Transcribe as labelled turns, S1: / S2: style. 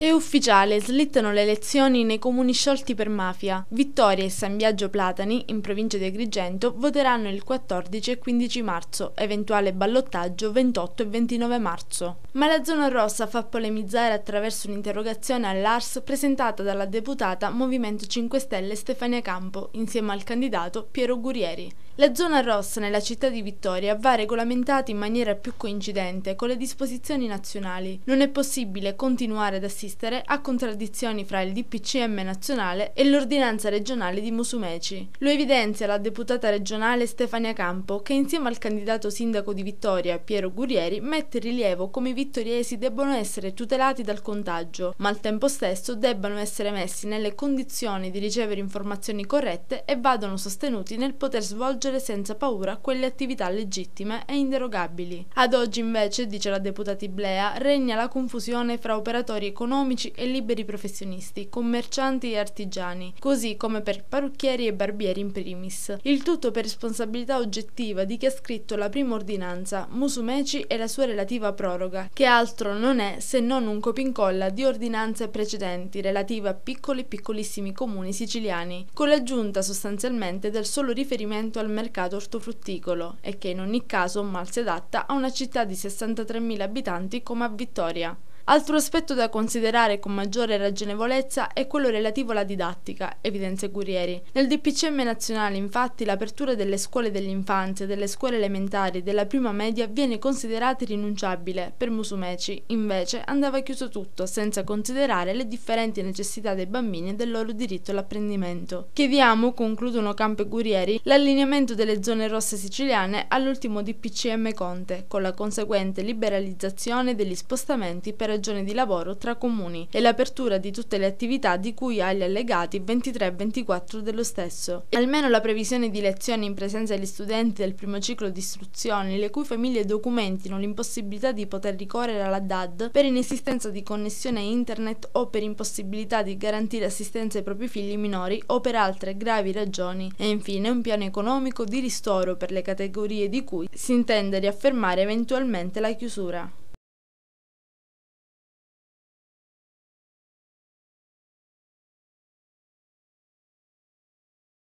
S1: È ufficiale, slittano le elezioni nei comuni sciolti per mafia. Vittoria e San Biagio Platani, in provincia di Agrigento, voteranno il 14 e 15 marzo, eventuale ballottaggio 28 e 29 marzo. Ma la zona rossa fa polemizzare attraverso un'interrogazione all'ARS presentata dalla deputata Movimento 5 Stelle Stefania Campo, insieme al candidato Piero Gurieri. La zona rossa nella città di Vittoria va regolamentata in maniera più coincidente con le disposizioni nazionali. Non è possibile continuare ad assistere assistere a contraddizioni fra il DPCM nazionale e l'ordinanza regionale di Musumeci. Lo evidenzia la deputata regionale Stefania Campo, che insieme al candidato sindaco di Vittoria, Piero Gurieri, mette in rilievo come i vittoriesi debbano essere tutelati dal contagio, ma al tempo stesso debbano essere messi nelle condizioni di ricevere informazioni corrette e vadano sostenuti nel poter svolgere senza paura quelle attività legittime e inderogabili. Ad oggi invece, dice la deputata Iblea, regna la confusione fra operatori economici economici e liberi professionisti, commercianti e artigiani, così come per parrucchieri e barbieri in primis. Il tutto per responsabilità oggettiva di chi ha scritto la prima ordinanza, Musumeci e la sua relativa proroga, che altro non è se non un copincolla di ordinanze precedenti relative a piccoli e piccolissimi comuni siciliani, con l'aggiunta sostanzialmente del solo riferimento al mercato ortofrutticolo e che in ogni caso mal si adatta a una città di 63.000 abitanti come a Vittoria. Altro aspetto da considerare con maggiore ragionevolezza è quello relativo alla didattica, evidenzia Gurieri. Nel DPCM nazionale, infatti, l'apertura delle scuole dell'infanzia, delle scuole elementari e della prima media viene considerata irrinunciabile. Per Musumeci, invece, andava chiuso tutto, senza considerare le differenti necessità dei bambini e del loro diritto all'apprendimento. Chiediamo, concludono Campo Gurieri, l'allineamento delle zone rosse siciliane all'ultimo DPCM Conte, con la conseguente liberalizzazione degli spostamenti per stagione di lavoro tra comuni e l'apertura di tutte le attività di cui agli allegati 23 e 24 dello stesso. Almeno la previsione di lezioni in presenza degli studenti del primo ciclo di istruzione, le cui famiglie documentino l'impossibilità di poter ricorrere alla DAD per inesistenza di connessione a internet o per impossibilità di garantire assistenza ai propri figli minori o per altre gravi ragioni e infine un piano economico di ristoro per le categorie di cui si intende riaffermare eventualmente la chiusura.